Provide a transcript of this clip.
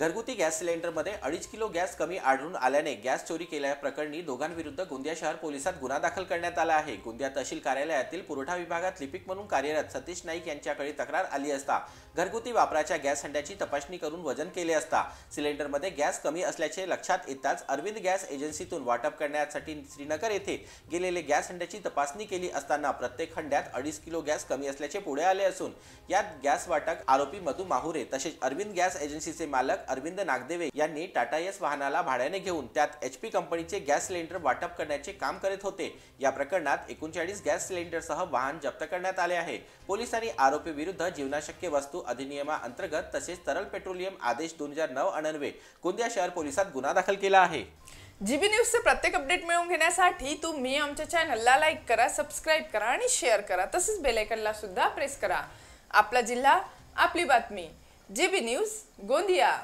घरगुती गॅस सिलेंडरमध्ये अडीच किलो गॅस कमी आढळून आल्याने गॅस चोरी केल्याप्रकरणी दोघांविरुद्ध गोंदिया शहर पोलिसात गुन्हा दाखल करण्यात आला आहे गोंदिया तहसील कार्यालयातील पुरवठा विभागात लिपिक म्हणून कार्यरत सतीश नाईक यांच्याकडे तक्रार आली असता घरगुती वापराच्या गॅस हंड्याची तपासणी करून वजन केले असता सिलेंडरमध्ये गॅस कमी असल्याचे लक्षात येताच अरविंद गॅस एजन्सीतून वाटप करण्यासाठी श्रीनगर येथे गेलेले गॅस हंड्याची तपासणी केली असताना प्रत्येक हंड्यात अडीच किलो गॅस कमी असल्याचे पुढे आले असून यात गॅस वाटक आरोपी मधू माहुरे तसेच अरविंद गॅस एजन्सीचे मालक अरविंद नागदेवे यांनी टाटा एस वाहनाला भाड्याने घेऊन त्यात एच पी कंपनीचे गॅस सिलेंडर वाटप करण्याचे काम करत होते या प्रकरणात एकोणचाळीस गॅस सिलेंडरसह वाहन जप्त करण्यात आले आहे पोलिसांनी आरोपी विरुद्ध जीवनाशक्य वस्तू अंतर्गत तसेच तरल पेट्रोलियम आदेश दोन हजार नऊ गोंदिया शहर पोलिसात गुन्हा दाखल केला आहे जीबी न्यूजचे प्रत्येक अपडेट मिळवून घेण्यासाठी तुम्ही आमच्या चॅनलला लाईक करा सबस्क्राईब करा आणि शेअर करा तसेच बेलायकनला सुद्धा प्रेस करा आपला जिल्हा आपली बातमी जीबी न्यूज गोंदिया